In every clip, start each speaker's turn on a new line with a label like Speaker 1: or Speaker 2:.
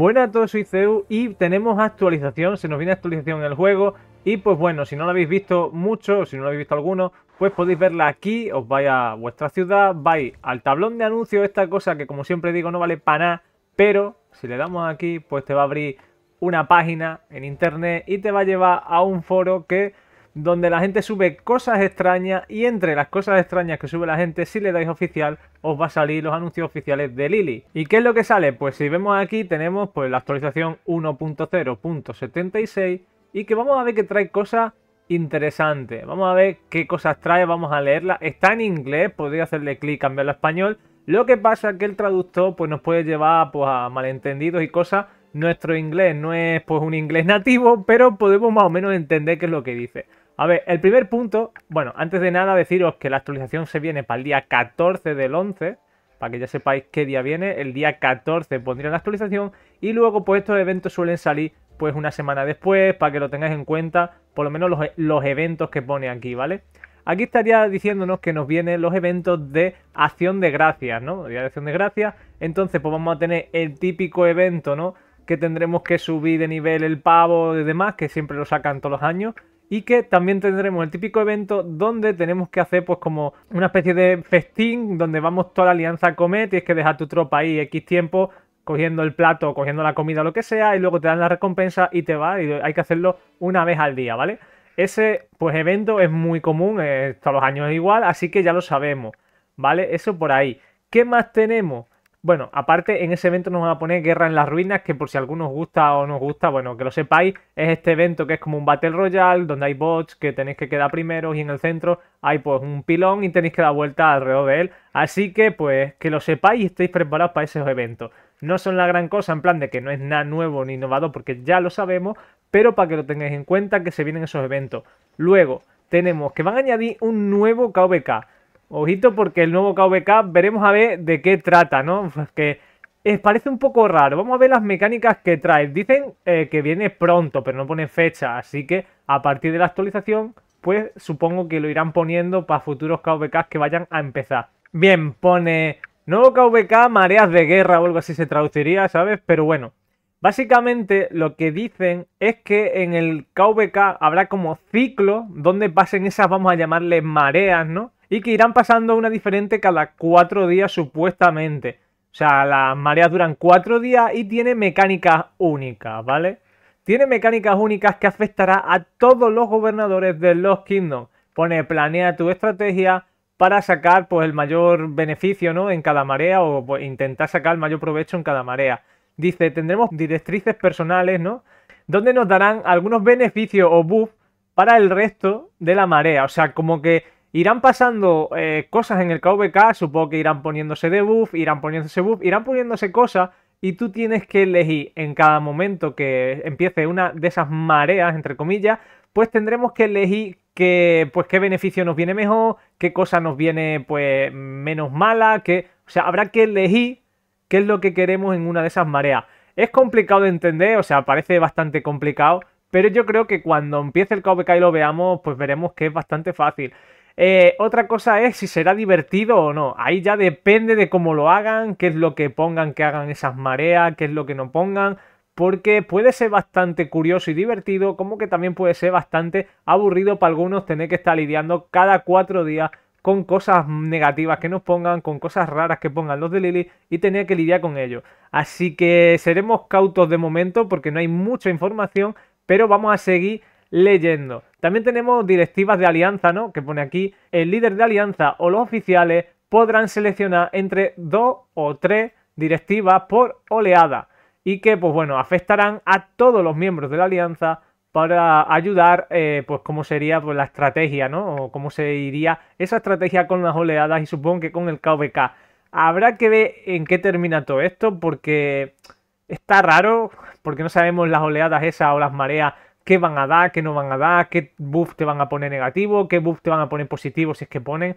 Speaker 1: Buenas a todos, soy Ceu y tenemos actualización, se nos viene actualización en el juego y pues bueno, si no lo habéis visto mucho, si no lo habéis visto alguno, pues podéis verla aquí, os vais a vuestra ciudad, vais al tablón de anuncios, esta cosa que como siempre digo no vale para nada, pero si le damos aquí pues te va a abrir una página en internet y te va a llevar a un foro que donde la gente sube cosas extrañas y entre las cosas extrañas que sube la gente, si le dais oficial, os va a salir los anuncios oficiales de Lily. ¿Y qué es lo que sale? Pues si vemos aquí tenemos pues la actualización 1.0.76 y que vamos a ver que trae cosas interesantes. Vamos a ver qué cosas trae, vamos a leerla. Está en inglés, podría hacerle clic, cambiarlo a español. Lo que pasa es que el traductor pues, nos puede llevar pues, a malentendidos y cosas nuestro inglés no es pues un inglés nativo, pero podemos más o menos entender qué es lo que dice. A ver, el primer punto, bueno, antes de nada deciros que la actualización se viene para el día 14 del 11, para que ya sepáis qué día viene, el día 14 pondría la actualización y luego pues estos eventos suelen salir pues una semana después, para que lo tengáis en cuenta, por lo menos los, los eventos que pone aquí, ¿vale? Aquí estaría diciéndonos que nos vienen los eventos de acción de gracias, ¿no? Día de acción de gracias, entonces pues vamos a tener el típico evento, ¿no? Que tendremos que subir de nivel el pavo y demás, que siempre lo sacan todos los años y que también tendremos el típico evento donde tenemos que hacer pues como una especie de festín donde vamos toda la alianza a comer, tienes que dejar tu tropa ahí X tiempo cogiendo el plato, cogiendo la comida, lo que sea, y luego te dan la recompensa y te va, y hay que hacerlo una vez al día, ¿vale? Ese pues evento es muy común, eh, todos los años igual, así que ya lo sabemos, ¿vale? Eso por ahí. ¿Qué más tenemos? Bueno, aparte en ese evento nos van a poner Guerra en las Ruinas, que por si alguno os gusta o no os gusta, bueno, que lo sepáis, es este evento que es como un Battle Royale, donde hay bots que tenéis que quedar primero y en el centro hay pues un pilón y tenéis que dar vuelta alrededor de él. Así que pues que lo sepáis y estéis preparados para esos eventos. No son la gran cosa, en plan de que no es nada nuevo ni innovador, porque ya lo sabemos, pero para que lo tengáis en cuenta que se vienen esos eventos. Luego tenemos que van a añadir un nuevo KVK. Ojito porque el nuevo KVK veremos a ver de qué trata, ¿no? Que es, parece un poco raro. Vamos a ver las mecánicas que trae. Dicen eh, que viene pronto, pero no pone fecha. Así que a partir de la actualización, pues supongo que lo irán poniendo para futuros KVKs que vayan a empezar. Bien, pone nuevo KVK, mareas de guerra o algo así se traduciría, ¿sabes? Pero bueno, Básicamente lo que dicen es que en el KVK habrá como ciclo donde pasen esas, vamos a llamarle mareas, ¿no? y que irán pasando una diferente cada cuatro días supuestamente. O sea, las mareas duran cuatro días y tiene mecánicas únicas, ¿vale? Tiene mecánicas únicas que afectará a todos los gobernadores de los Kingdoms. Pone planea tu estrategia para sacar pues el mayor beneficio ¿no? en cada marea o pues, intentar sacar el mayor provecho en cada marea. Dice, tendremos directrices personales, ¿no? Donde nos darán algunos beneficios o buffs para el resto de la marea. O sea, como que irán pasando eh, cosas en el KVK, supongo que irán poniéndose debuff, irán poniéndose buff, irán poniéndose cosas y tú tienes que elegir en cada momento que empiece una de esas mareas, entre comillas, pues tendremos que elegir que, pues, qué beneficio nos viene mejor, qué cosa nos viene pues menos mala, que, o sea, habrá que elegir qué es lo que queremos en una de esas mareas. Es complicado de entender, o sea, parece bastante complicado, pero yo creo que cuando empiece el KVK y lo veamos, pues veremos que es bastante fácil. Eh, otra cosa es si será divertido o no. Ahí ya depende de cómo lo hagan, qué es lo que pongan, que hagan esas mareas, qué es lo que no pongan. Porque puede ser bastante curioso y divertido, como que también puede ser bastante aburrido para algunos tener que estar lidiando cada cuatro días con cosas negativas que nos pongan, con cosas raras que pongan los de Lily y tener que lidiar con ello. Así que seremos cautos de momento porque no hay mucha información, pero vamos a seguir leyendo. También tenemos directivas de alianza, ¿no? Que pone aquí, el líder de alianza o los oficiales podrán seleccionar entre dos o tres directivas por oleada y que, pues bueno, afectarán a todos los miembros de la alianza para ayudar, eh, pues cómo sería pues, la estrategia, ¿no? O cómo se iría esa estrategia con las oleadas y supongo que con el KVK. Habrá que ver en qué termina todo esto porque está raro, porque no sabemos las oleadas esas o las mareas qué van a dar, qué no van a dar, qué buff te van a poner negativo, qué buff te van a poner positivo si es que ponen.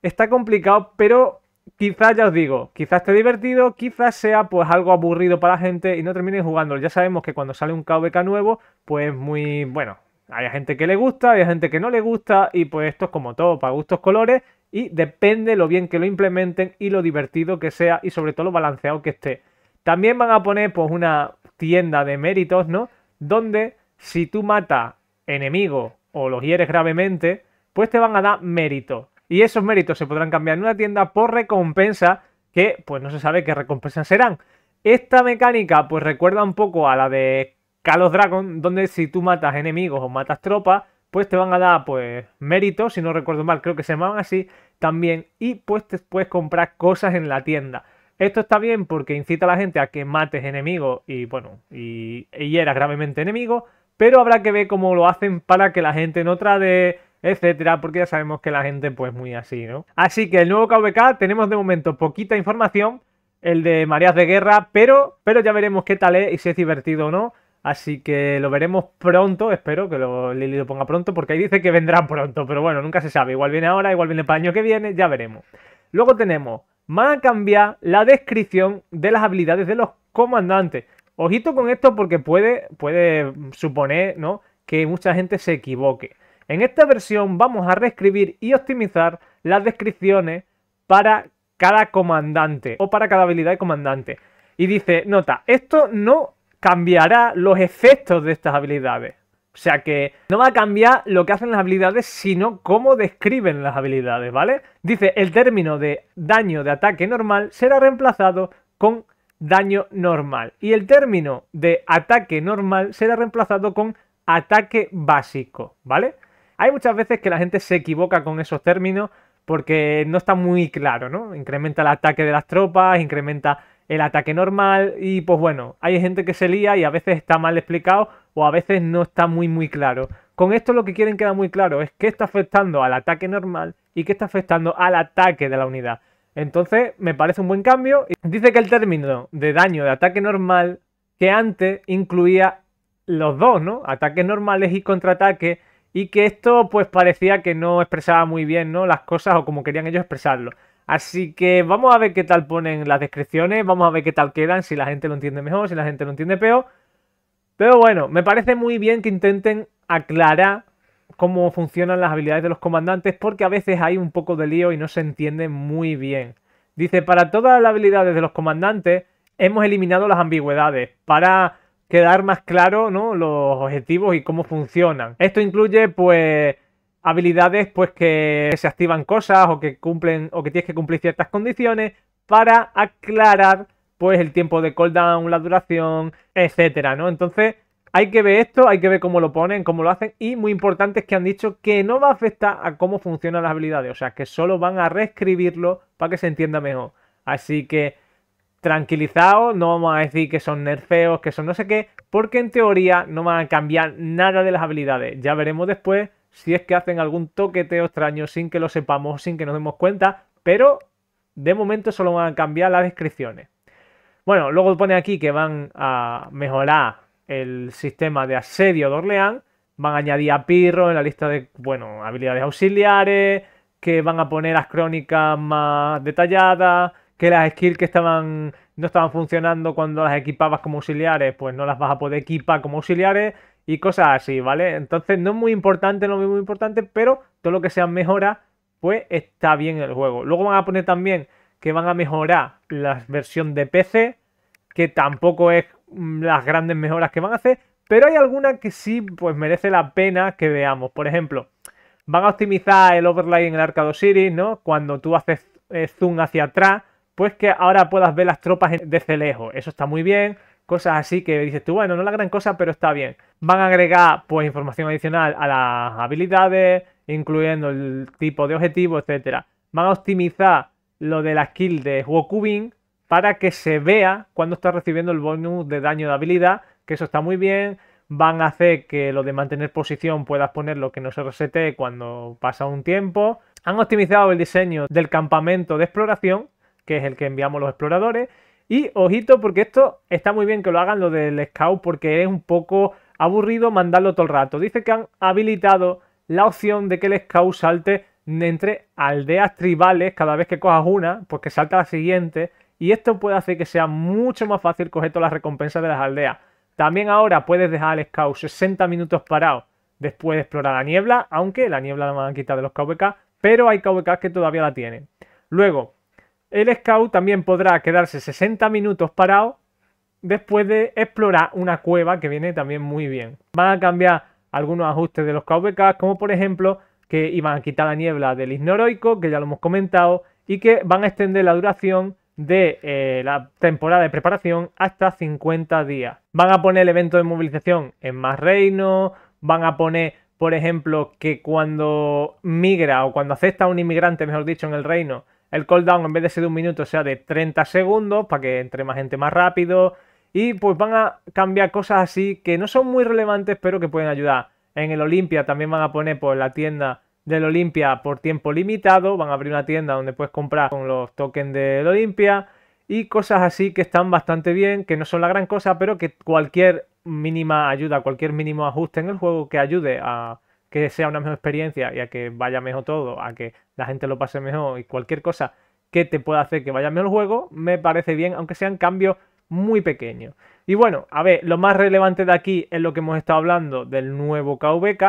Speaker 1: Está complicado, pero quizás ya os digo, quizás esté divertido, quizás sea pues algo aburrido para la gente y no terminen jugándolo. Ya sabemos que cuando sale un KVK nuevo, pues muy bueno. Hay gente que le gusta, hay gente que no le gusta y pues esto es como todo, para gustos colores y depende lo bien que lo implementen y lo divertido que sea y sobre todo lo balanceado que esté. También van a poner pues una tienda de méritos, ¿no? Donde si tú matas enemigos o los hieres gravemente, pues te van a dar mérito. Y esos méritos se podrán cambiar en una tienda por recompensa que pues no se sabe qué recompensas serán. Esta mecánica pues recuerda un poco a la de Call of Dragon, donde si tú matas enemigos o matas tropas, pues te van a dar pues méritos, si no recuerdo mal, creo que se llamaban así también, y pues te puedes comprar cosas en la tienda. Esto está bien porque incita a la gente a que mates enemigos y bueno, y, hieras gravemente enemigos pero habrá que ver cómo lo hacen para que la gente no trade, etcétera, porque ya sabemos que la gente pues muy así, ¿no? Así que el nuevo KVK tenemos de momento poquita información, el de mareas de Guerra, pero, pero ya veremos qué tal es y si es divertido o no. Así que lo veremos pronto, espero que lo, Lili lo ponga pronto, porque ahí dice que vendrá pronto, pero bueno, nunca se sabe. Igual viene ahora, igual viene para el año que viene, ya veremos. Luego tenemos, van a cambiar la descripción de las habilidades de los comandantes. Ojito con esto porque puede, puede suponer ¿no? que mucha gente se equivoque. En esta versión vamos a reescribir y optimizar las descripciones para cada comandante o para cada habilidad de comandante. Y dice, nota, esto no cambiará los efectos de estas habilidades. O sea que no va a cambiar lo que hacen las habilidades, sino cómo describen las habilidades, ¿vale? Dice, el término de daño de ataque normal será reemplazado con daño normal. Y el término de ataque normal será reemplazado con ataque básico, ¿vale? Hay muchas veces que la gente se equivoca con esos términos porque no está muy claro, ¿no? Incrementa el ataque de las tropas, incrementa el ataque normal y pues bueno, hay gente que se lía y a veces está mal explicado o a veces no está muy muy claro. Con esto lo que quieren queda muy claro es qué está afectando al ataque normal y qué está afectando al ataque de la unidad. Entonces, me parece un buen cambio. Dice que el término de daño de ataque normal, que antes incluía los dos, ¿no? Ataques normales y contraataques, y que esto pues parecía que no expresaba muy bien, ¿no? Las cosas o como querían ellos expresarlo. Así que vamos a ver qué tal ponen las descripciones, vamos a ver qué tal quedan, si la gente lo entiende mejor, si la gente lo entiende peor. Pero bueno, me parece muy bien que intenten aclarar cómo funcionan las habilidades de los comandantes porque a veces hay un poco de lío y no se entiende muy bien. Dice, para todas las habilidades de los comandantes hemos eliminado las ambigüedades para quedar más claro ¿no? los objetivos y cómo funcionan. Esto incluye pues habilidades pues que se activan cosas o que cumplen o que tienes que cumplir ciertas condiciones para aclarar pues el tiempo de cooldown, la duración, etcétera, ¿no? Entonces, hay que ver esto, hay que ver cómo lo ponen, cómo lo hacen y muy importante es que han dicho que no va a afectar a cómo funcionan las habilidades, o sea, que solo van a reescribirlo para que se entienda mejor. Así que tranquilizados, no vamos a decir que son nerfeos, que son no sé qué, porque en teoría no van a cambiar nada de las habilidades. Ya veremos después si es que hacen algún toqueteo extraño sin que lo sepamos, sin que nos demos cuenta, pero de momento solo van a cambiar las descripciones. Bueno, luego pone aquí que van a mejorar el sistema de asedio de Orleán, van a añadir a Pirro en la lista de, bueno, habilidades auxiliares, que van a poner las crónicas más detalladas, que las skills que estaban no estaban funcionando cuando las equipabas como auxiliares, pues no las vas a poder equipar como auxiliares y cosas así, ¿vale? Entonces no es muy importante, no es muy importante, pero todo lo que sea mejora pues está bien el juego. Luego van a poner también que van a mejorar la versión de PC, que tampoco es Mm, las grandes mejoras que van a hacer, pero hay alguna que sí pues merece la pena que veamos. Por ejemplo, van a optimizar el overlay en el Arcado Series, ¿no? Cuando tú haces eh, zoom hacia atrás, pues que ahora puedas ver las tropas desde lejos. Eso está muy bien. Cosas así que dices tú, bueno, no es la gran cosa, pero está bien. Van a agregar pues información adicional a las habilidades, incluyendo el tipo de objetivo, etcétera. Van a optimizar lo de la skill de Huokubin, para que se vea cuando está recibiendo el bonus de daño de habilidad, que eso está muy bien. Van a hacer que lo de mantener posición puedas ponerlo que no se resete cuando pasa un tiempo. Han optimizado el diseño del campamento de exploración, que es el que enviamos los exploradores. Y ojito, porque esto está muy bien que lo hagan lo del scout, porque es un poco aburrido mandarlo todo el rato. Dice que han habilitado la opción de que el scout salte entre aldeas tribales cada vez que cojas una, pues que salta la siguiente y esto puede hacer que sea mucho más fácil coger todas las recompensas de las aldeas. También ahora puedes dejar al scout 60 minutos parado después de explorar la niebla, aunque la niebla la a quitar de los KVK, pero hay KVK que todavía la tienen. Luego, el scout también podrá quedarse 60 minutos parado después de explorar una cueva que viene también muy bien. Van a cambiar algunos ajustes de los KVK, como por ejemplo que iban a quitar la niebla del ignoroico, que ya lo hemos comentado, y que van a extender la duración de eh, la temporada de preparación hasta 50 días. Van a poner el evento de movilización en más reinos, van a poner, por ejemplo, que cuando migra o cuando acepta un inmigrante, mejor dicho, en el reino, el cooldown en vez de ser de un minuto sea de 30 segundos para que entre más gente más rápido. Y pues van a cambiar cosas así que no son muy relevantes, pero que pueden ayudar. En el Olimpia también van a poner por pues, la tienda del Olimpia por tiempo limitado. Van a abrir una tienda donde puedes comprar con los tokens del Olimpia y cosas así que están bastante bien, que no son la gran cosa, pero que cualquier mínima ayuda, cualquier mínimo ajuste en el juego que ayude a que sea una mejor experiencia y a que vaya mejor todo, a que la gente lo pase mejor y cualquier cosa que te pueda hacer que vaya mejor el juego, me parece bien, aunque sean cambios muy pequeños. Y bueno, a ver, lo más relevante de aquí es lo que hemos estado hablando del nuevo KVK,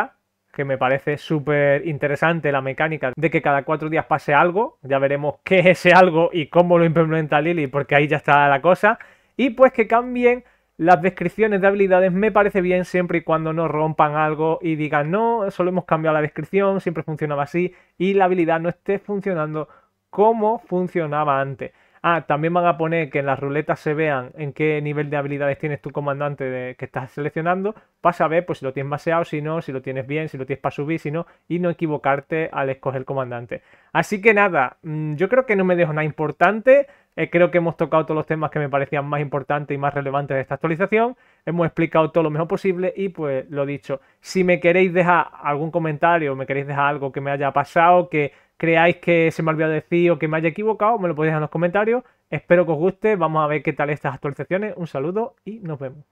Speaker 1: que me parece súper interesante la mecánica de que cada cuatro días pase algo. Ya veremos qué es ese algo y cómo lo implementa Lily, porque ahí ya está la cosa. Y pues que cambien las descripciones de habilidades, me parece bien siempre y cuando no rompan algo y digan, no, solo hemos cambiado la descripción, siempre funcionaba así y la habilidad no esté funcionando como funcionaba antes. Ah, también van a poner que en las ruletas se vean en qué nivel de habilidades tienes tu comandante que estás seleccionando para saber pues, si lo tienes baseado, si no, si lo tienes bien, si lo tienes para subir, si no, y no equivocarte al escoger comandante. Así que nada, mm, yo creo que no me dejo nada importante. Eh, creo que hemos tocado todos los temas que me parecían más importantes y más relevantes de esta actualización. Hemos explicado todo lo mejor posible y pues lo dicho, si me queréis dejar algún comentario, me queréis dejar algo que me haya pasado, que creáis que se me ha olvidado decir o que me haya equivocado, me lo podéis dejar en los comentarios. Espero que os guste, vamos a ver qué tal estas actualizaciones. Un saludo y nos vemos.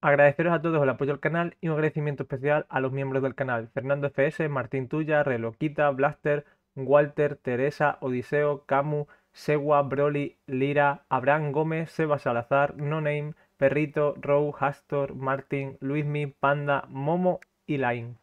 Speaker 1: Agradeceros a todos el apoyo al canal y un agradecimiento especial a los miembros del canal. Fernando FS, Martín Tuya, Reloquita, Blaster, Walter, Teresa, Odiseo, Camu, Segua, Broly, Lira, Abraham Gómez, Seba Salazar, No Name, Perrito, Row, Hastor, Martin, Luismi, Panda, Momo y Lain.